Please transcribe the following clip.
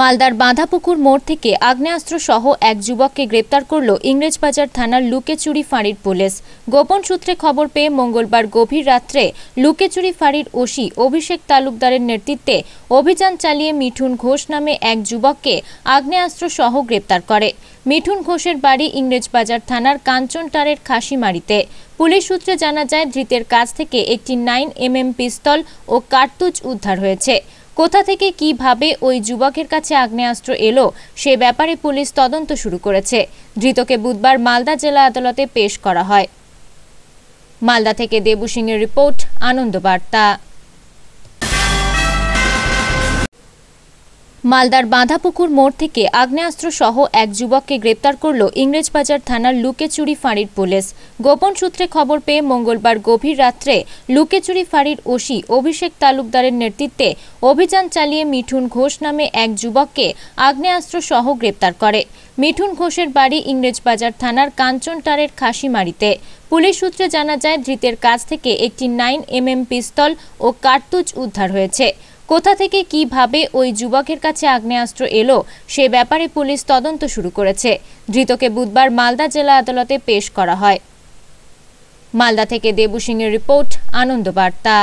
মালদার বাঁধাপুকুর মোড় থেকে আগ্নেয়াস্ত্র সহ এক যুবককে গ্রেপ্তার করল ইংরেজবাজার থানার লুকেচুরি ফাঁড়ির পুলিশ গোপন সূত্রে খবর পেয়ে মঙ্গলবার গভীর রাত্রে লুকেচুরি ফাঁড়ির ওসি অভিষেক তালুকদারের নেতৃত্বে অভিযান চালিয়ে মিঠুন ঘোষ নামে এক যুবককে আগ্নেয়াস্ত্র সহ গ্রেপ্তার করে মিঠুন ঘোষের বাড়ি ইংরেজবাজার থানার কাঞ্চনটারের খাসিমারিতে পুলিশ সূত্রে জানা যায় ধৃতের কাছ থেকে একটি নাইন এমএম পিস্তল ও কার্তুজ উদ্ধার হয়েছে কোথা থেকে কিভাবে ওই যুবকের কাছে আগ্নেয়াস্ত্র এলো সে ব্যাপারে পুলিশ তদন্ত শুরু করেছে ধৃতকে বুধবার মালদা জেলা আদালতে পেশ করা হয় মালদা থেকে দেবু সিংয়ের রিপোর্ট আনন্দবার্তা মালদার বাঁধাপুকুর মোড় থেকে আগ্নেয়াস্ত্র সহ এক যুবককে গ্রেপ্তার করল ইংরেজবাজার থানার লুকেচুরি ফাঁড়ির পুলিশ গোপন সূত্রে খবর পেয়ে মঙ্গলবার গভীর রাত্রে লুকেচুরি ফাঁড়ির ওসি অভিষেক তালুকদারের নেতৃত্বে অভিযান চালিয়ে মিঠুন ঘোষ নামে এক যুবককে আগ্নেয়াস্ত্র সহ গ্রেপ্তার করে মিঠুন ঘোষের বাড়ি ইংরেজবাজার থানার কাঞ্চনটারের খাসিমারিতে পুলিশ সূত্রে জানা যায় ধৃতের কাছ থেকে একটি নাইন এম পিস্তল ও কার্তুজ উদ্ধার হয়েছে কোথা থেকে কিভাবে ওই যুবকের কাছে আগ্নেয়াস্ত্র এলো সে ব্যাপারে পুলিশ তদন্ত শুরু করেছে ধৃতকে বুধবার মালদা জেলা আদালতে পেশ করা হয় মালদা থেকে দেবু এর রিপোর্ট আনন্দবার্তা